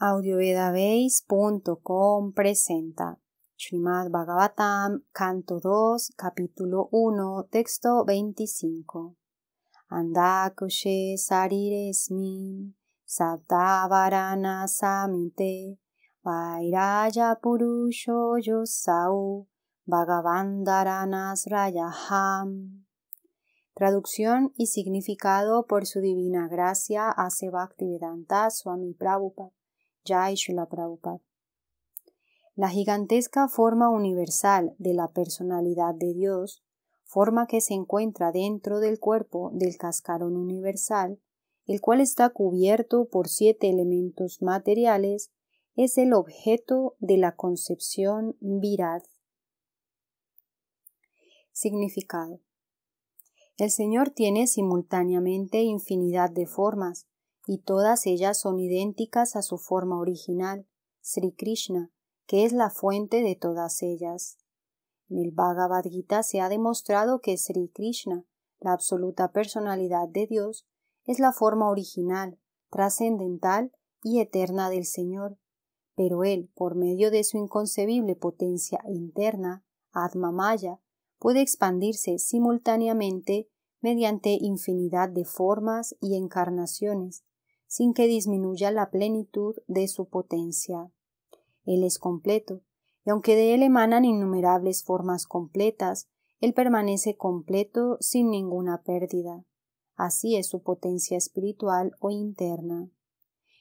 audiovedabase.com presenta Srimad Bhagavatam, canto 2, capítulo 1, texto 25. Andakushe sariresmin sabdavarana samite vairaya purusho yosau bhagavandaranas rayaham. Traducción y significado por su divina gracia hace Bhaktivedanta Swami Prabhupada. La gigantesca forma universal de la personalidad de Dios, forma que se encuentra dentro del cuerpo del cascarón universal, el cual está cubierto por siete elementos materiales, es el objeto de la concepción virad. Significado. El Señor tiene simultáneamente infinidad de formas, y todas ellas son idénticas a su forma original, Sri Krishna, que es la fuente de todas ellas. En el Bhagavad Gita se ha demostrado que Sri Krishna, la absoluta personalidad de Dios, es la forma original, trascendental y eterna del Señor, pero Él, por medio de su inconcebible potencia interna, Atma Maya, puede expandirse simultáneamente mediante infinidad de formas y encarnaciones, sin que disminuya la plenitud de su potencia. Él es completo, y aunque de él emanan innumerables formas completas, él permanece completo sin ninguna pérdida. Así es su potencia espiritual o interna.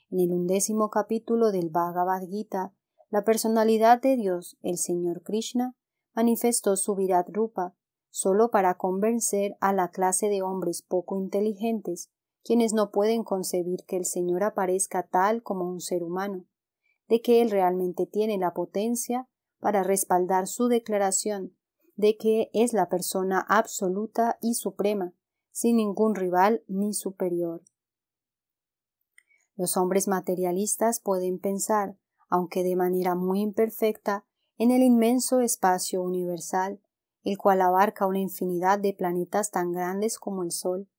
En el undécimo capítulo del Bhagavad Gita, la personalidad de Dios, el Señor Krishna, manifestó su Virat Rupa, solo para convencer a la clase de hombres poco inteligentes quienes no pueden concebir que el Señor aparezca tal como un ser humano, de que Él realmente tiene la potencia para respaldar su declaración de que es la persona absoluta y suprema, sin ningún rival ni superior. Los hombres materialistas pueden pensar, aunque de manera muy imperfecta, en el inmenso espacio universal, el cual abarca una infinidad de planetas tan grandes como el Sol,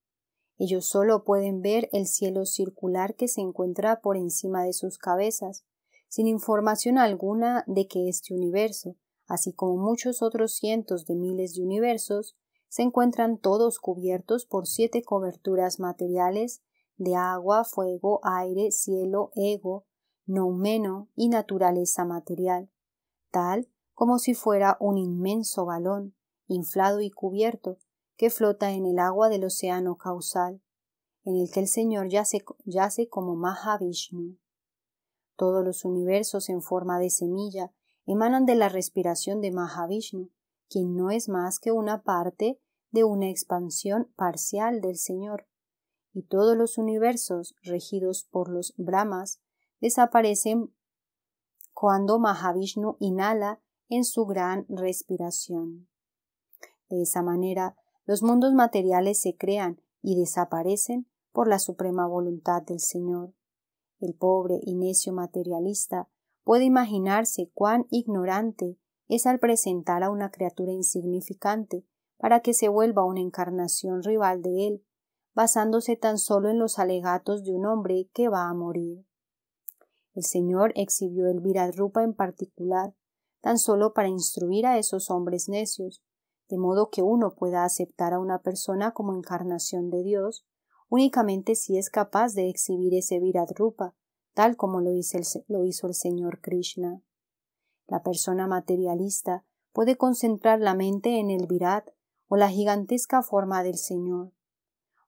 ellos solo pueden ver el cielo circular que se encuentra por encima de sus cabezas, sin información alguna de que este universo, así como muchos otros cientos de miles de universos, se encuentran todos cubiertos por siete coberturas materiales de agua, fuego, aire, cielo, ego, noumeno y naturaleza material, tal como si fuera un inmenso balón, inflado y cubierto, que flota en el agua del océano causal, en el que el Señor yace, yace como Mahavishnu. Todos los universos en forma de semilla emanan de la respiración de Mahavishnu, quien no es más que una parte de una expansión parcial del Señor, y todos los universos regidos por los Brahmas desaparecen cuando Mahavishnu inhala en su gran respiración. De esa manera, los mundos materiales se crean y desaparecen por la suprema voluntad del Señor. El pobre y necio materialista puede imaginarse cuán ignorante es al presentar a una criatura insignificante para que se vuelva una encarnación rival de él, basándose tan solo en los alegatos de un hombre que va a morir. El Señor exhibió el Viradrupa en particular, tan solo para instruir a esos hombres necios, de modo que uno pueda aceptar a una persona como encarnación de Dios, únicamente si es capaz de exhibir ese viradrupa, tal como lo hizo, el, Señor Krishna. La persona materialista puede concentrar la mente en el virat o la gigantesca forma del Señor.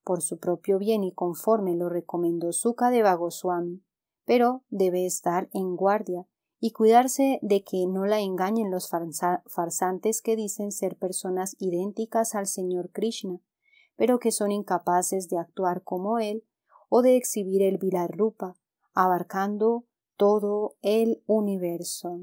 Por su propio bien y conforme lo recomendó de Goswami, pero debe estar en guardia y cuidarse de que no la engañen los farsantes que dicen ser personas idénticas al Señor Krishna, pero que son incapaces de actuar como Él o de exhibir el vilarupa abarcando todo el universo.